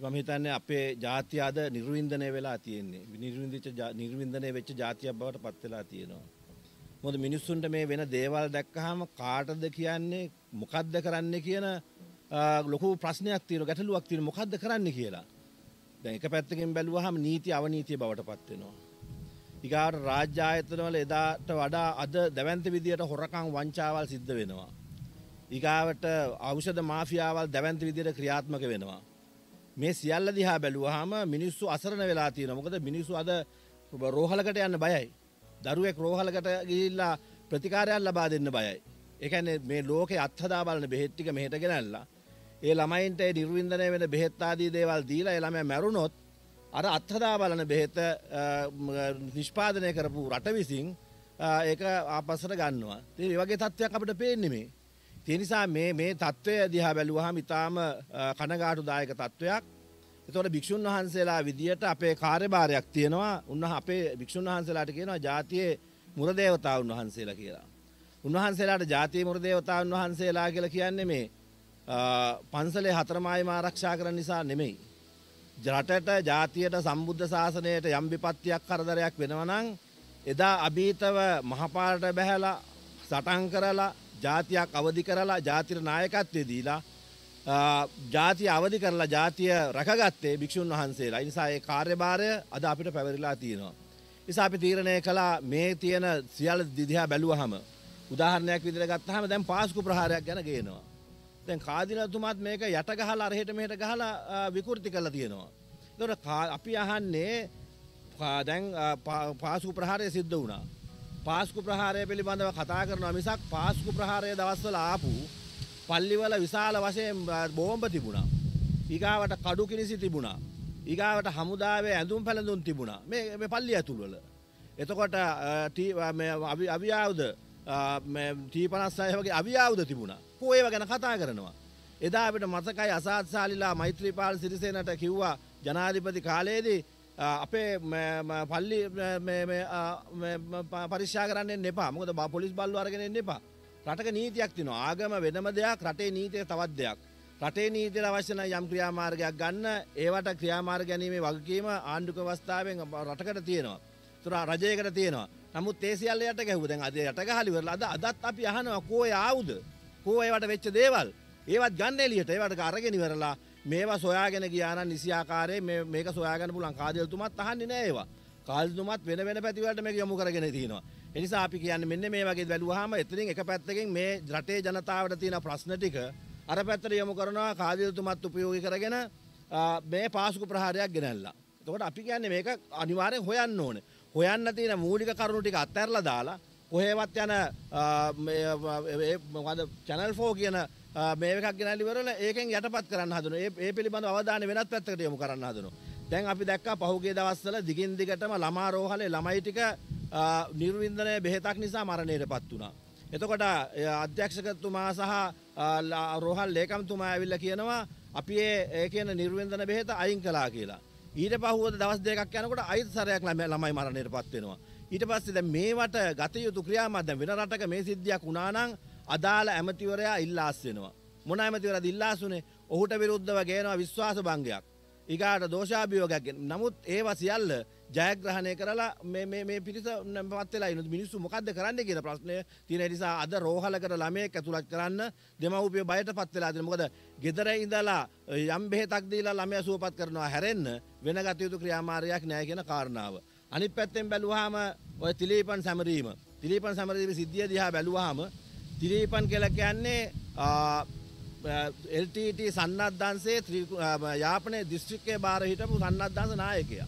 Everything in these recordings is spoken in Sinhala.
මම හිතන්නේ අපේ ජාතිය අද නිර්වින්දනය වෙලා තියෙන්නේ. නිර්වින්දිත නිර්වින්දනය වෙච්ච ජාතියක් බවට පත් වෙලා තියෙනවා. මොකද මිනිස්සුන්ට මේ වෙන දේවල් දැක්කහම කාටද කියන්නේ මොකද්ද කරන්නේ කියන ලොකු ප්‍රශ්නයක් තියෙනවා ගැටලුවක් තියෙනවා මොකද්ද කරන්නේ කියලා. දැන් එක පැත්තකින් බැලුවහම නීති අවනීතිය බවට පත් වෙනවා. ඊගාට රාජ්‍ය ආයතනවල එදාට වඩා අද දැවැන්ත විදියට හොරකම් වංචාවල් සිද්ධ වෙනවා. ඊගාවට ඖෂධ මාෆියාවල් දැවැන්ත විදියට ක්‍රියාත්මක වෙනවා. මේ සියල්ල දිහා බැලුවහම මිනිස්සු අසරණ වෙලා තියෙන මොකද මිනිස්සු අද රෝහලකට යන්න බයයි. දරුවෙක් රෝහලකට ගිහිල්ලා ප්‍රතිකාරයක් ලබා දෙන්න බයයි. එකැන මේ ලෝකෙ අත්හදා බලන බෙහෙට්ටික මෙහට ගෙනල්ලා. ඒ ළමයින්ට නිර්වින්දනය වෙන බෙහෙත්තාදී දේවල් දීලා එළම මැරුණොත් අර අත්හදා බලන බෙහෙත නිෂ්පාදනය කරපු රට විසින් ඒක ආපසර ගන්නවා. ඒ වගේ තත්ත්වයක් අපට පේන්නෙමේ. තිනිසා මේ මේ තත්ත්වය දිහා බැලුවහම ඉතාම කනගාටුදායක තත්ත්වයක්. එතකොට භික්ෂුන් වහන්සේලා විදියට අපේ කාර්යභාරයක් තියෙනවා. උන්හ අපේ භික්ෂුන් වහන්සේලාට කියනවා ජාතියේ මුරදේවතාවුන් වහන්සේලා කියලා. උන්වහන්සේලාට ජාතිය මුරදේවතාවුන් වහන්සේලා කියලා කියන්නේ මේ පන්සලේ හතරමායම ආරක්ෂා කරන නිසා නෙමෙයි. රටට ජාතියට සම්බුද්ධ ශාසනයට යම් විපත්තියක් කරදරයක් වෙනවා නම් එදා අභීතව මහපාරට බැහැලා සටන් කරලා ජාතියක් අවදි කරලා ජාතිර නායකත්වය දීලා ජාතිය අවදි කරලා ජාතිය රැකගත්තේ භික්ෂූන් වහන්සේලා. නිසා ඒ කාර්යභාරය අද අපිට පැවරිලා තියෙනවා. නිසා අපි තීරණය කළා මේ තියෙන සියල්ල දිහා බැලුවහම උදාහරණයක් විදිහට ගත්තාම දැන් පාස්කු ප්‍රහාරයක් ගැන ගේනවා. දැන් කාදිනතුමාත් මේක යට ගහලා අරහෙට මෙහෙට ගහලා විකෘති කරලා තියෙනවා. ඒතකොට අපි අහන්නේ දැන් පාසු ප්‍රහාරය සිද්ධ වුණා. පාස්කු ප්‍රහාරය පිළිබඳව කතා කරනවා මිසක් පාස්කු ප්‍රහාරය දවස්වල ආපු පල්ලිවල විශාල වශයෙන් බෝම්බ තිබුණා. ඊගාවට කඩු කිනිසි තිබුණා. ඊගාවට හමුදාවේ ඇඳුම් පැළඳුම් තිබුණා. මේ මේ පල්ලිය ඇතුළවල. එතකොට අවියාවුද ටීපනස්සය වගේ අවියාවුද තිබුණා. කෝඒව ගැන කතා කරනවා. එදා අපිට මතකයි අසාත් සාලිලා මෛත්‍රීපාල සිරිසේනට කිව්වා ජනාධිපති කාලයේදී අපේ පල්ලි පරිශා කරන්න එපා මොකද බා පොලිස් බල්ල අරගෙනෙන් එපා රටක නීතියක් තින ආගම වෙනම දෙයක් රටේ නීතිය තවත් දෙයක් රටේ නීතියට අවශ්‍යන යම් ක්‍රියාමාර්ගයක් ගන්න ඒවට ක්‍රියාමාර් ගැනීමේ වගකීම ආණ්ඩුක අවස්ථාවෙන් රටකට තියෙනවා තුරා රජයකට තියෙනවා නමුත් තේසිල්ලයට ගැහුදෙන් අද යටක හලිවරල අද අදත් අපි අහනවා කෝය ආවුද කෝයවට වෙච්ච දේවල් ඒවත් ගන්න එලියට ඒවට අරගෙනවරලා මේවා සොයාගෙන ගියාන නිසියාකාරය මේක සොයාගෙන පුලන් කාදයතුමත් අහන්නේ නෑවා කාල්තුමත් වෙන වෙන පැතිවලට මේ යොමු කරගෙන තියෙනවා. එනිසා අපි කියන්නේ මෙන්න මේ වගේ වැළුවාම එතනින් එක පැත්තකින් මේ රටේ ජනතාවට තියෙන ප්‍රශ්න ටික අර පැත්තට යොමු කරනවා කාදයතුමත් උපයෝගී කරගෙන මේ පාසුකු ප්‍රහාරයක් ගෙනල්ලා. එතකොට අපි කියන්නේ මේක අනිවාර්යෙන් හොයන්න ඕනේ. හොයන්න තියෙන මූලික කරුණු ටික අත්හැරලා දාලා කොහේවත් යන චැනල් ෆෝ කියන මේකක් ගෙනලිවරල ඒකෙන් යටපත් කරන්න හදන ඒ පිළිබඳ අවධාන වෙනත් පැත්තකට යොමු කරන්න හදනු. දැන් අපි දැක්ක පහුගේ දවස්සල දිගින් දිගටම ළමා රෝහලේ ළමයි ටික නිර්වින්දනය බෙහෙතක් නිසා මරණයට පත් වුණා. එතකොට අධ්‍යක්ෂකතුමා සහ රෝහල් ලේකම්තුමා ඇවිල්ල කියනවා අපි ඒ කියන නිර්වෙන්දන බෙහෙත අයින් කලා කියලා. ඊට පහුවද දවස් දෙකක් යනකොට අයිත් සරයක් ළමයි මරණයට පත්වෙනවා. ඊට පස්සේ දැන් මේවට ගත යුතු ක්‍රියාමාර්ග දැන් වෙන රටක මේ සිද්ධියක් වුණා නම් අදාළ ඇමතිවරයා ඉල්ලාස් වෙනවා. මොන ඇමතිවරයාද ඉල්ලාස් උනේ? ඔහුට විරුද්ධව ගේනවා විශ්වාස භංගයක්. ඊගාට දෝෂාභියෝගයක්. නමුත් ඒවා සියල්ල ජයග්‍රහණය කරලා මේ මේ මේ පිරිස පත් වෙලා ඉන්න මිනිස්සු මොකද්ද කරන්නේ කියන ප්‍රශ්නය තියෙන නිසා අද රෝහලකට ළමයෙක් ඇතුළත් කරන්න දෙමව්පිය බයටපත් වෙලා තියෙනවා. මොකද ගෙදර ඉඳලා යම් බෙහෙතක් දීලා ළමයා සුවපත් කරනවා හැරෙන්න වෙන ගතියුතු ක්‍රියාමාර්ගයක් නැහැ කියන කාරණාව. අනිත් පැත්තෙන් බැලුවාම ඔය තිලීපන් සමරීම තිලීපන් සමරීම සිද්ධිය දිහා බැලුවාම තිලීපන් කියලා කියන්නේ LTT සන්නද්ධාංශයේ යාපනයේ දිස්ත්‍රික්කයේ බාර හිටපු සන්නද්ධාංශ නායකයා.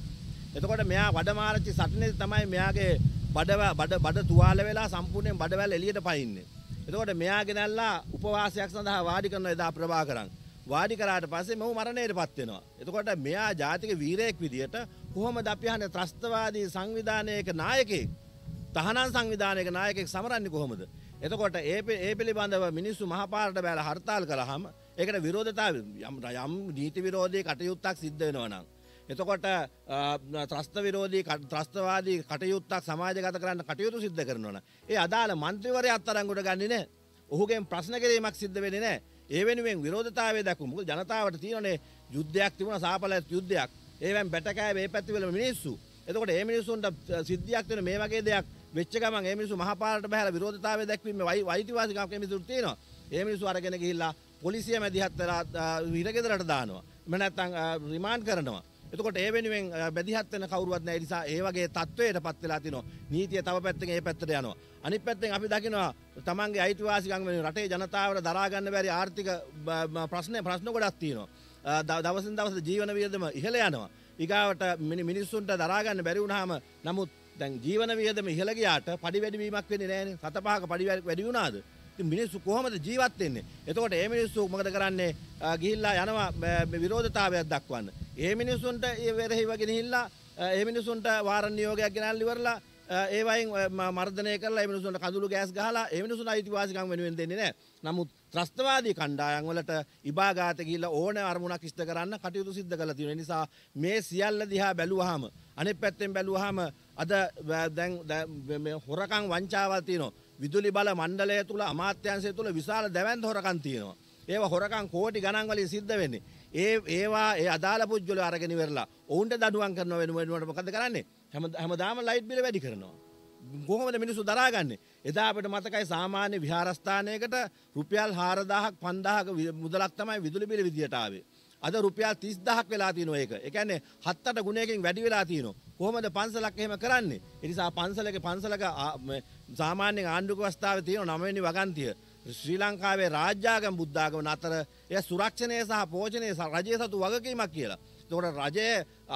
එතකොට මෙයා වඩමාරච්චි සටනේ තමයි මෙයාගේ බඩ බඩ බඩ තුවාල වෙලා සම්පූර්ණයෙන් බඩවැල් එළියට පයින්නේ. එතකොට මෙයා ගෙනල්ලා උපවාසයක් සඳහා වාඩි කරන එදා ප්‍රභාකරන්. වාඩි කරාට පස්සේ මොහු මරණයටපත් වෙනවා. එතකොට මෙයා ජාතික වීරයෙක් විදියට කොහොමද අපි අහන්නේ ත්‍රස්තවාදී සංවිධානයක නායකයෙක් තහනම් සංවිධානයක නායකයෙක් සමරන්නේ කොහොමද? එතකොට ඒ ඒ පිළිබඳව මිනිස්සු මහපාරට බැලලා හර්තාල් කළාම ඒකට විරෝධතාව යම් යම් නීති විරෝධී කටයුත්තක් සිද්ධ වෙනවා නම් එතකොට ත්‍රස්ත විරෝධී ත්‍රස්තවාදී කටයුත්තක් සමාජගත කරන්න කටයුතු සිද්ධ කරනවා නම් ඒ අදාළ മന്ത്രിවරයා අත්අඩංගුවට ගන්නේ නැහැ. ඔහුගෙන් ප්‍රශ්න කිරීමක් සිද්ධ වෙන්නේ නැහැ. ඒ වෙනුවෙන් විරෝධතාවය දක්වමු. මොකද ජනතාවට තියෙනනේ යුද්ධයක් තිබුණා සාපලත් යුද්ධයක්. ඒවෙන් බැටකෑ මේ පැතිවල මිනිස්සු. එතකොට මේ මිනිස්සුන්ට සිද්ධියක් වෙන මේ වගේ දෙයක් වෙච්ච ගමන් මේ මිනිස්සු මහපාලට බහැලා විරෝධතාවය දක්වීමේ වෛතිවාසිකම් මේ මිනිස්සුන්ට තියෙනවා. මේ මිනිස්සු අරගෙන ගිහිල්ලා පොලිසිය මැදිහත් වෙලා හිරගෙදරට දානවා. එහෙම නැත්නම් රිමාන්ඩ් කරනවා. එතකොට ඒ වෙනුවෙන් බැදිහත් වෙන කවුරුවත් නැහැ. ඒ නිසා ඒ වගේ තත්වයකට පත් වෙලා තිනවා. නීතිය තව පැත්තකින් ඒ පැත්තට යනවා. අනිත් පැත්තෙන් අපි දකිනවා තමන්ගේ අයිතිවාසිකම් වෙන රටේ ජනතාවට දරා ගන්න බැරි ආර්ථික ප්‍රශ්න ප්‍රශ්න ගොඩක් තියෙනවා. දවසින් දවස ජීවන වියදම ඉහළ යනවා. ඊගාවට මිනිස්සුන්ට දරා ගන්න බැරි වුණාම නමුත් දැන් ජීවන වියදම ඉහළ ගියාට පඩි වැඩි වීමක් වෙන්නේ නැහැ නේ. සත පහක පඩි වැඩි වුණාද? මිනිස්සු කොහොමද ජීවත් වෙන්නේ? එතකොට මේ මිනිස්සු මොකද කරන්නේ? ගිහිල්ලා යනවා විරෝධතාවයක් දක්වන්න. මේ මිනිස්සුන්ට වෙරෙහිව ගෙනහිල්ලා මේ මිනිස්සුන්ට වාරණ නියෝගයක් ගෙනල්ලා ඉවරලා ඒ වයින් මර්ධනය කරලා මේ මිනිස්සුන්ට කඳුළු ගෑස් ගහලා මේ මිනිස්සුන්ට අයිතිවාසිකම් වෙනුවෙන් දෙන්නේ නැහැ. නමුත් ත්‍රස්තවාදී කණ්ඩායම් වලට ඉබාගාත ගිහිල්ලා ඕන අරමුණක් ඉෂ්ට කරන්න කටයුතු සිද්ධ කරලා තියෙන නිසා මේ සියල්ල දිහා බැලුවාම අනිත් පැත්තෙන් බැලුවාම අද දැන් මේ හොරකම් වංචාවල් තියෙනවා. විදුලි බල මණ්ඩලය තුළ අමාත්‍යංශය තුළ විශාල දැවැන්ත හොරකම් තියෙනවා. ඒවා හොරකම් කෝටි ගණන් වලින් සිද්ධ වෙන්නේ. ඒ ඒවා ඒ අදාළ පුජ්‍යලෝ අරගෙන ඉවරලා ඔවුන්ට දඩුවම් කරන වෙන වෙනුවට මොකද කරන්නේ? හැම හැමදාම ලයිට් බිල වැඩි කරනවා. කොහොමද මිනිස්සු දරාගන්නේ? එදා අපිට මතකයි සාමාන්‍ය විහාරස්ථානයකට රුපියල් 4000ක් 5000ක මුදලක් තමයි විදුලි බිල විදියට ආවේ. අද රුපියල් 30000ක් වෙලා තියෙනවා ඒක. ඒ කියන්නේ 7-8 ගුණයකින් වැඩි වෙලා තියෙනවා. කොහොමද පන්සලක් එහෙම කරන්නේ? ඒ නිසා පන්සලක පන්සලක සාමාන්‍ය ආණ්ඩුක අවස්ථාවේ තියෙන 9 වෙනි වගන්තිය ශ්‍රී ලංකාවේ රාජ්‍යාගම බුද්ධාගම අතර එය සුරක්ෂණය සහ පෝෂණය රජය සතු වගකීමක් කියලා. එතකොට රජය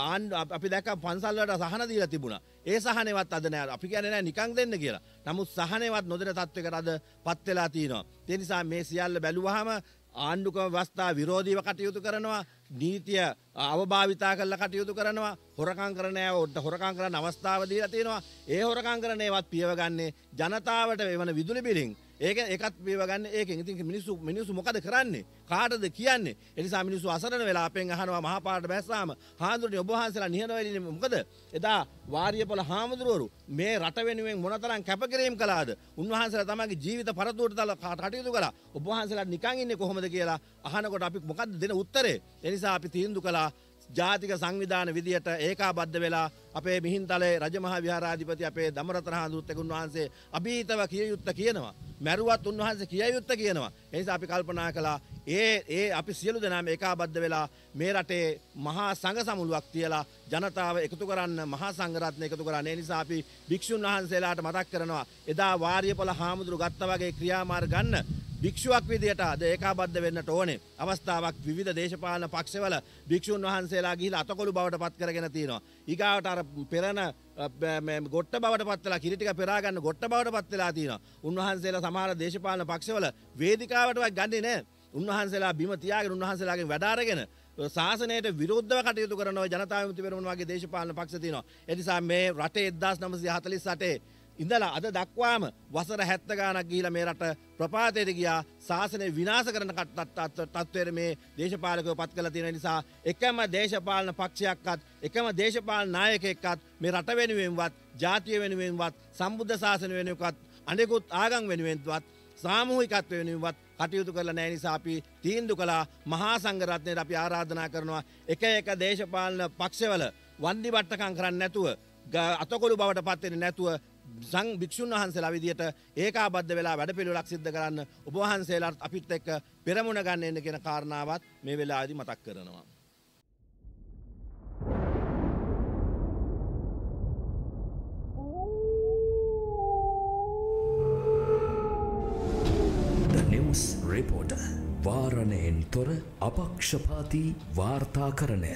ආණ්ඩු අපි දැක්ක පන්සල් වලට සහන දීලා තිබුණා. ඒ සහනෙවත් අද නෑ. අපි කියන්නේ නෑ නිකන් දෙන්න කියලා. නමුත් සහනෙවත් නොදෙන තත්වයකට අද පත් වෙලා තියෙනවා. ඒ නිසා මේ සියල්ල බැලුවාම ආණ්ඩුකම වස්ථා විරෝධීව කටයුතු කරනවා නීතිය අවභාවිතා කරලා කටයුතු කරනවා හොරකම් කරන ඔට හොරකම් කරන අවස්ථාව දීලා තියෙනවා ඒ හොරකම් කරන ඒවත් පියව ගන්නේ ජනතාවට වෙන විදුලි බිලින් ඒක එකත් මේව ගන්න ඒකෙන් ඉතින් මිනිස්සු මිනිස්සු මොකද කරන්නේ කාටද කියන්නේ ඒ නිසා මිනිස්සු අසරණ වෙලා අපෙන් අහනවා මහපාරට බැස්සාම හාමුදුරනේ ඔබ වහන්සේලා නිහඬ වෙන්නේ මොකද එදා වාරියපොළ හාමුදුරුවරු මේ රට වෙනුවෙන් මොනතරම් කැපකිරීම කළාද උන්වහන්සේලා තමගේ ජීවිත පරදුවට දාලා කටයුතු කළා ඔබ වහන්සේලා නිකන් ඉන්නේ කොහොමද කියලා අහනකොට අපි මොකද්ද දෙන උත්තරේ ඒ නිසා අපි තීන්දුව කළා ජාතික සංවිධාන විදියට ඒකාබද්ධ වෙලා අපේ මිහින්තලේ රජමහා විහාරාධිපති අපේ දමරතන හඳුත්තුන් වහන්සේ අභීතව කිය යුත්ත කියනවා. මැරුවත් උන්වහන්සේ කිය යුත්ත කියනවා. එනිසා අපි කල්පනා කළා ඒ ඒ අපි සියලු දෙනාම ඒකාබද්ධ වෙලා මේ රටේ මහා සංඝ සමුළුවක් තියලා ජනතාව එකතු කරන්න මහා සංඝරත්නය එකතු කරන්න. ඒ නිසා අපි භික්ෂුන් වහන්සේලාට මතක් කරනවා එදා වාරියපල හාමුදුරු ගත්තා වගේ ක්‍රියාමාර්ග ගන්න භික්ෂුවක් විදියට අද ඒකාබද්ධ වෙන්නට ඕනේ. අවස්ථාවක් විවිධ දේශපාලන පක්ෂවල භික්ෂුන් වහන්සේලා ගිහිලා අතකොළු බවට පත් කරගෙන තියෙනවා. ඊගාවට අර පෙරණ ගොට්ට බවට පත් වෙලා කිරි ටික පෙරා ගන්න ගොට්ට බවට පත් වෙලා තියෙනවා. උන්වහන්සේලා සමහර දේශපාලන පක්ෂවල වේදිකාවටවත් ගන්නේ නැහැ. උන්වහන්සේලා බිම තියාගෙන උන්වහන්සේලාගෙන් වැඩ ශාසනයට විරුද්ධව කටයුතු කරනවා ජනතා විමුක්ති පෙරමුණ වගේ දේශපාලන පක්ෂ තියෙනවා. ඒ නිසා මේ රටේ 1948 ඉඳලා අද දක්වාම වසර 70 ගාණක් ගිහිලා මේ රට ප්‍රපාතයට ගියා සාසනය විනාශ කරන තත්ත්වයට මේ දේශපාලකයෝ පත් කරලා තියෙන නිසා එකම දේශපාලන පක්ෂයක්වත් එකම දේශපාලන නායකයෙක්වත් මේ රට වෙනුවෙන්වත් ජාතිය වෙනුවෙන්වත් සම්බුද්ධ ශාසනය වෙනුවෙන්වත් අනෙකුත් ආගම් වෙනුවෙන්වත් සාමූහිකත්වය වෙනුවෙන්වත් කටයුතු කරලා නැහැ නිසා අපි තීන්දුව කළා මහා සංඝරත්නයට අපි ආරාධනා කරනවා එක එක දේශපාලන පක්ෂවල වන්දි වට්ටකම් කරන්නේ නැතුව අතකොළු බවට පත්වෙන්නේ නැතුව සං භික්ෂුන් වහන්සේලා විදියට ඒකාබද්ධ වෙලා වැඩපිළිවෙලක් සිද්ධ කරන්න ඔබ වහන්සේලාත් අපිත් එක්ක පෙරමුණ ගන්න එන්න කියන කාරණාවත් මේ වෙලාවේදී මතක් කරනවා. රිපෝට වාරණයෙන් තොර අපක්ෂපාති වාර්තා කරණය